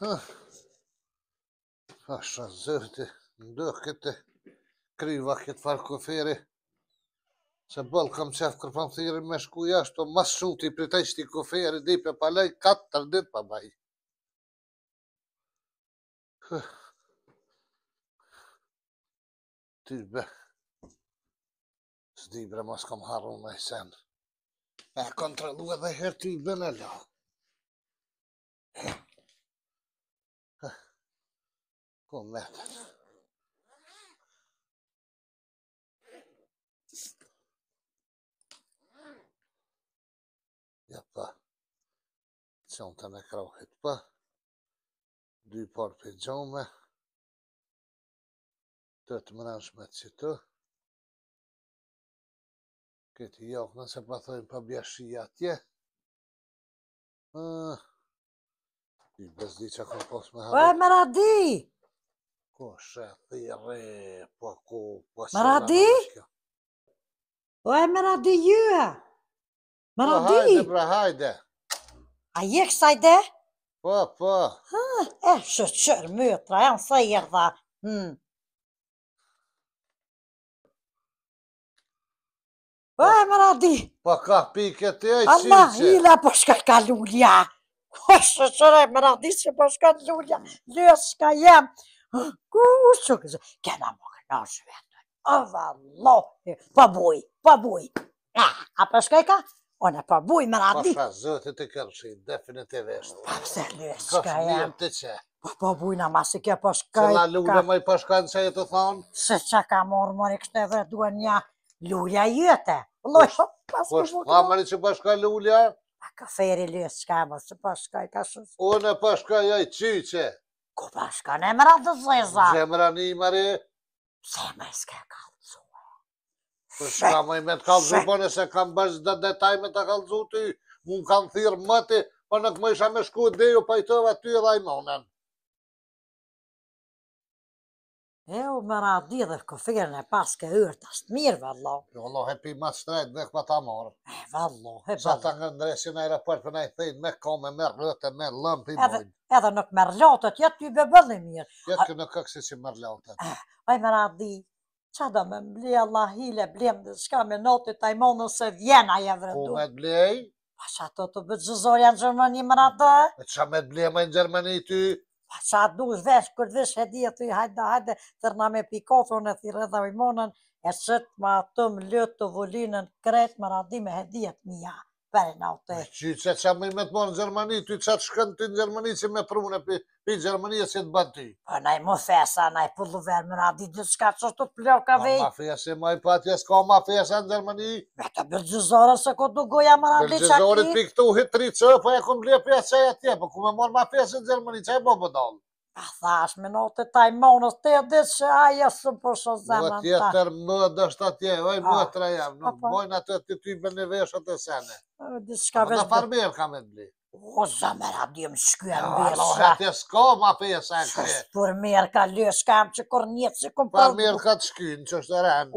Ha, shë zërëti, ndohë këtë kriva këtë farë këferi. se bëllë kam qefë kërpan thirë me shku jashtë, o mas shumë të i pritaj që ti koferi dhe i për palaj, 4 ditë për baj. Ty be, së di bre mas kam harru me i sen, e kontrolu edhe herë ty i bën e Po, me. Ja, pa. Qënë të me krahit, pa. Dy par për gjome. Të të mërën shme që të. Këti jokë nëse për thojnë për bja atje ah. I bezdi që akon posë me halë. Oj, me radi! Po, shëtë i po, ku, po, shëtë Maradi? Po, e maradi ju e. Maradi. Po, hajde, pra, hajde. A je kësajde? Po, Po, po. E, shë qërë mjë, e nësë i rrë dhe. Po, e maradi. Hmm. Po, ka pike të e qërë që. Alla, po, shka ka lulja. Po, shë qërë e maradi që po shka lulja. Lësë shka jemë. Kusë që këzë, këna më kënoshë vetë. O valohi, pa buj, pa buj. A për shkajka? Ona pa më radit. Pa zëtë të kërshë, definitivisht. Pa pëse lëshë ka e. Kësë mirë të që. Po po bujna ma si kje po shkaj ka... Po se la në që e të thonë? Se që ka morë mori kështë edhe duhe një lulja jete. Loj, po pas po shkaj. Po shkaj lulja? ka mos qyqe. Ku pa po shka në emra dhe zeza? Zemra në ima re? Po se me s'ke kalzu. Për shka me të t'kalzu, për po nëse kam bëzë dhe detaj me t'kalzu ty, mu kanë thirë mëti, për nëk këmë isha me shku dhe ju pajtova ty dhe ajmonen. E u më ratë dhe kofirën e pas ke yrët, ashtë mirë, vallo. Jo, allo, he pi ma të shtrejt, me këma ta marëm. E, vallo, he bëllo. Sa ta nga ndresin e raport për nëjë thejnë, me kome, me rëte, me lëmë, pi mojnë. Edhe nuk me rëllotët, jetë jo ty be mirë. Jetë jo, ky nuk këksi që me rëllotët. Aj, eh, më ratë di, qa da me mbli Allah hile, blim dhe shka me noti tajmonën se vjena je vërëndu. Po me të blej? Pa që ato të bëgjëzorja në Gjermani, më ratë? E që me të blej, më në Gjermani ty, sa du zesh, kur vesh e di e hajde, hajde, tërna me pikofën e thirë dhe ujmonën, e sëtë ma të më lëtë të vullinën, kretë më radhime e di e të mija penalti. Që që që më i me të morë në Gjermani, ty që të shkën ty në Gjermani që me prune për i Gjermani e që të bënë ty. Po na i më fesa, na i pëllu verë më radi, dhe shka që të të pëllu ka vej. Ma e ma i pati, e s'ka ma fesa në Gjermani. Me të bërgjëzore se ko du goja më radi që aki. Bërgjëzore të piktu hitri që, po e këmë lepja që e atje, po ku me ma fesi në Gjermani, që e bo po A thash, me në të taj monës, të e ditë që a jesë për shumë shëzëmë në ta. Më tjetër më dështë atje, oj më të rajam, nuk po. mojnë atë të ty bënë e veshët e sene. Në farmer kam e të blikë. O, zëmër, a më shkyë e Alo, hëtë e s'ka ma pesë e kërë. Për mirë ka lësh, kam që kur njëtë që këmë përdu. Për mirë ka të shkynë, që është e rëmë. U,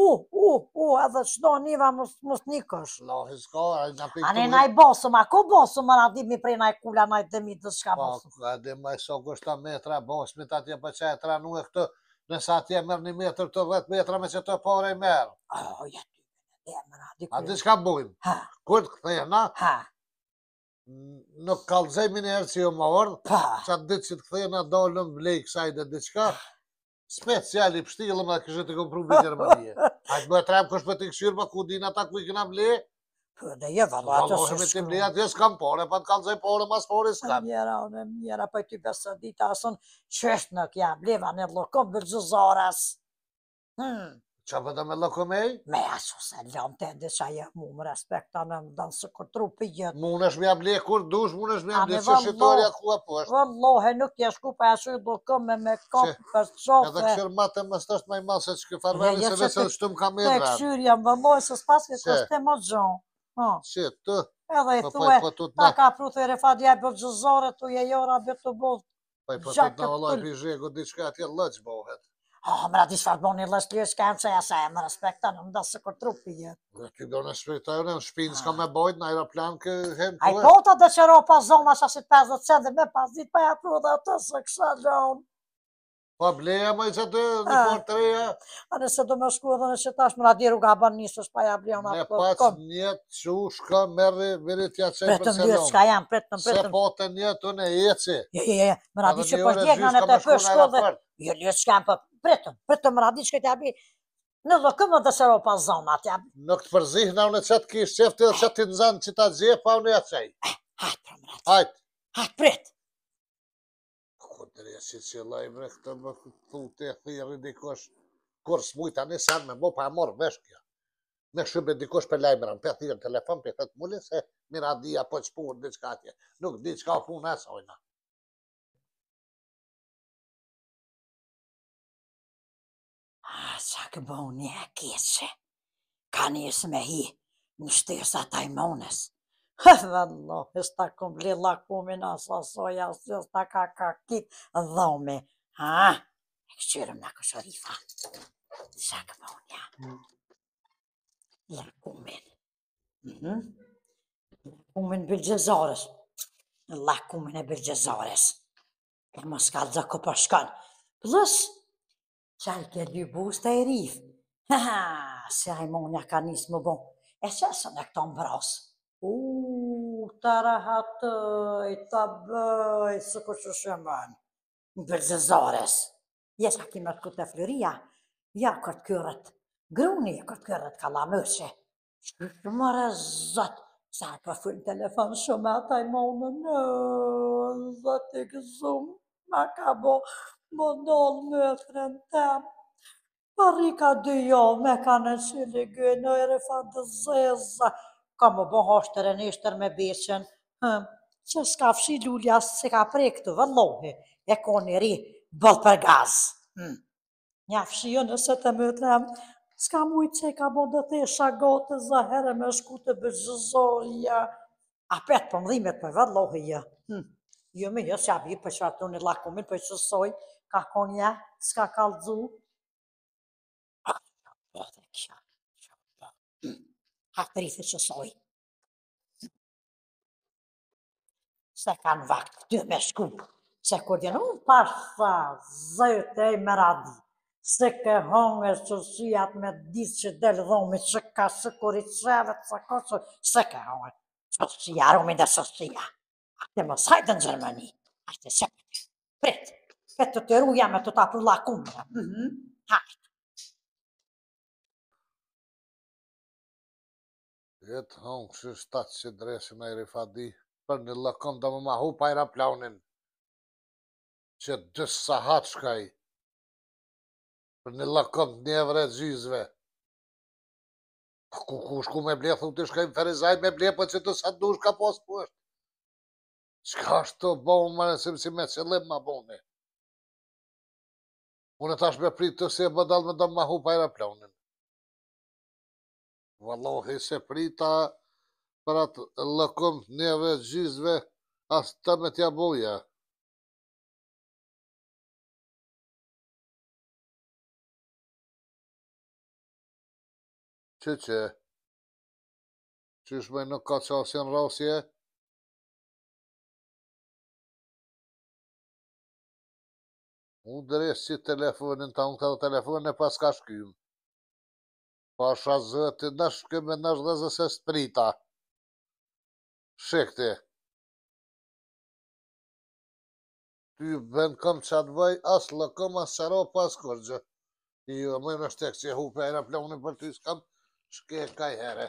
u, u, u, edhe shdo njëva mësë një kësh. Lo, hëtë s'ka, a në pikë të mirë. A ne naj bosëm, a ku bosëm, Meradi, di mi prej i kula, naj dëmi të shka bosëm. Po, a di më e so kështë të metra bosëm, atje për që e tranu e këtë, nësa me në kalëzemin e herë që jo më ordë, që atë ditë që të këthejnë a dollëm blejë kësaj dhe diqka, special i pështilëm dhe kështë të këmë prubi Gjermanie. A të bëhe trajmë kështë për të këshyrë, për po ku dinë ata ku i këna blejë? Në po, je jo, valo, po, atë së shkru. Në valohëm e të blejë, atë jo, s'kam pore, pa të kalëzaj pore, mas pore s'kam. Njera, unë, njera, për ty besë dita, asën qështë në kja blejë, anë e lëkom bë Qa përdo po me lëku me i? Me asho se lëm të ndi qa jë mu më respekta me më danë së kur trupi jëtë. Mu në shmi ablej kur dush, mu në shmi ablej që shqitarja ku a poshtë. Vëm lohe nuk jesh ku për asho i bëku me me kapë për të qofë. Edhe kësher matë më stasht maj malë se që kë farveli se vese dhe shtumë kamerë rrë. Të e këshyri jam vëm lohe se s'pas ke kështë të më gjënë. Si, të? Edhe i po, po, thue, ta ka pru të ere fadja i bëvgjëzore, Ah, më rati të bërë një lështë kjo kënë, që jasë e më respekta, në më dasë kërë trupi jetë. Dhe t'i do në shpirtajën e në shpinë, s'ka ah. me bojt në aira planë kë hemë kërë. A i pota dhe që ropa zoma shashit 50 cent dhe me pas ditë pa jatru dhe atë së kësha gjonë. Pa bleja më i që ah. të në portreja. A nëse do me shku edhe në që tash më rati rruga bërë njësë shpa ja bleja më atë kërë. Me pas njëtë që u shka merë, verit ja Jo, jo, jo, në të Jo, për pritëm, pritëm radit që këtë abi, në lëkëmë dhe sërë o pa zonë atë jam. Në këtë përzihë, në në qëtë kishë qefti dhe qëtë të zanë që ta gjithë, pa unë e atësaj. Eh, Hajtë, pra mratë. Hajtë. Hajtë, pritë. Këtërja që që lajmë në këtë më të e thirë dikosh, kur së mujtë anë e sanë me mu pa morë vesh kjo. Në shumë e dikosh për lajmë për thirë telefon, për thëtë mullin se mira di apo që punë, diçka atje. Nuk diçka o sa kë bëhu një e kjeqe. Ka një njësë me hi, në shtirës ata i mones. dhe lo, e s'ta këm vli lakumin aso soja, se jo, s'ta ka ka kit dhomi. Ha, e këqyrëm në këshori fa. Sa kë bëhu një mm. mhm. e kjeqe. Lakumin. Lakumin bërgjëzores. Lakumin e bërgjëzores. Për më s'ka dhe këpër po shkanë. Plus, qaj ke dy busta e rif. Ha ha, se a i monja ka njës më bon, e se së në këto po më bros. U, ta rahatëj, të bëj, së ku që shëmën, në bëllëzëzores. Jes ka më të këtë fluria, ja këtë kërët, gruni e këtë kërët ka la mëshe. Që të më rëzët, sa e për po fëllë telefon shumë, ta i monë në, zëtë i gëzumë, ma ka bo, më ndollë më kërën temë. Parri ka dy jo, me ka në qëllë gëjë, në fa dë zezë, ka më bëhë hoshtër e nishtër me beqen, që s'ka fshi lullja se ka prej këtë vëllohi, e ko në ri, bëllë për gazë. Nja fshi jo nëse të më temë, s'ka mujtë që ka bëndë të thesha gotë, za herë me shku të bëzëzorja, a petë për mëdhimet për vëllohi jë. Jo me jë, jo, s'ja për që atë në lakumin për qësoj, ka konja, s'ka kalëzu. Ha të rritë që sojë. Se kanë vakë të dy me shku. Se kur dhe në pashë, zërët e i më radhë. Se ke hongë e sësijat me disë që delë dhomi, që ka së kur të sakosë, se ke hongë e sërësijat, rumin dhe sërësijat. Ahtë e sajtë në Gjermani, ahtë e sërësijat, pritë. Shpet të të ru jam e të tatë lakumëra. Mhm. Hartë. Gjëtë hongë kështë shtatë që dresin e i rifadi, për një lakon dhe më ma hu pa i ra plaunin. Që dësë sa hatë shkaj, për një lakon dhe një vre gjizve. Ku ku shku me ble, thuk të shkaj më ferizaj me ble, për që të sa du shka pospo është. Shka është të bomë, më nësim si me qëllim më bomë Unë tash me pritë të se më dalë me dëmë mahu pa aeroplanin. Valohi se prita për atë lëkom njeve gjizve asë të me tja boja. Që që? Që shme nuk ka që asë në rasje? Unë dresë si telefonin ta, unë ka telefonin e pas ka shkymë. Pa shë zëti, në shkymë e në shë e zë se prita. Ty bënë kam që atë bëj, asë lë kam, asë qëra pas kërgjë. Jo, më në shtekë që hupe, e në plëmë për ty s'kam, shke e kaj herë.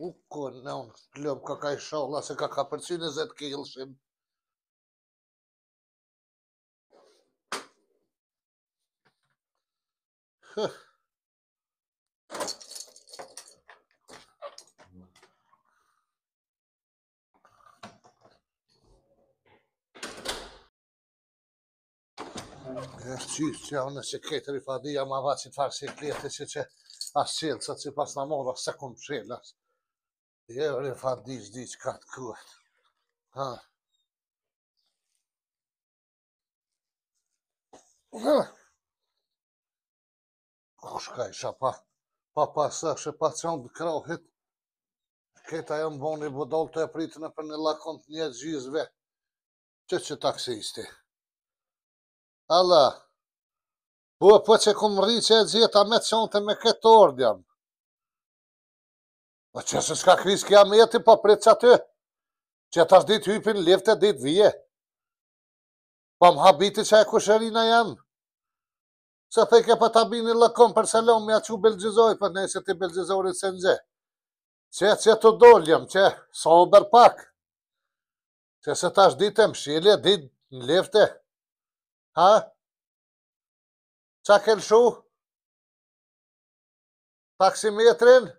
U ko në unë klëm ka ka i shalla se ka ka përci në zetë ke jëllëshim. Gërëqy të që unë që ketër i fadija ma va që farë që kletë që që asë qëllë që pas në modë asë se këmë qëllë asë. Je jo, vërë e fatë një zdi që kuat. Ha. kruat. Kërë shka isha pa, pa pa së është e pa që në bëkërau hitë. Këta jë më bëni vëdollë të e në për në lakon të njëtë gjithë Që që takë Alla, po që kumë rri që e gjithë a me qënë të me këtë ordjanë. Po që se s'ka kris kja me jeti, po pritë që aty. Që e tash ditë hypin, lift e ditë vije. Po më habiti që e kusherina jam. Se thejke për po ta bini lëkon për selon, mja që belgjizoj për po që ti belgjizori se nxë. Që e që të doljëm, që e sa uber pak. Që se tash ditë e mshilje, ditë në lift e. Ha? Qa kelë shu? Taksimetrin? Taksimetrin?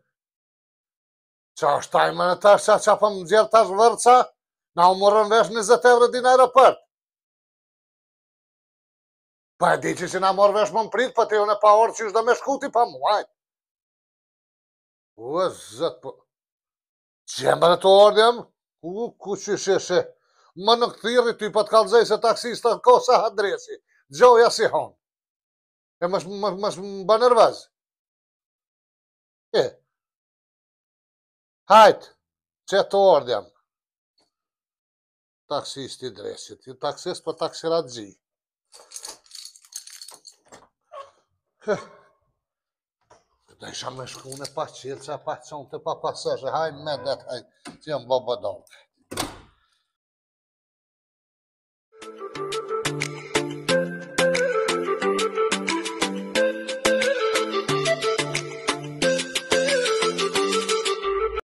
Qa është tajmën në tash, qa qa pëmë po gjelë tash vërqa, na u mërën vesh 20 euro din aeroport. Pa po e di që që na mërë vesh më më pritë, po pa të jone pa orë që është dhe me shkuti pa muaj. U e zëtë po, qëmë në të orë u ku që që më në këthiri ty pa të kalëzaj se taksista të kosa adresi, gjoja si honë. E më shë më bë nërvazë. E, hajtë, që të ordem, taksist i dresit, i taksis për taksirat gji. Këta isha me shkune pa qilë, që pa qënë të pa pasashe, hajtë me dhe hajtë, që jam bëbë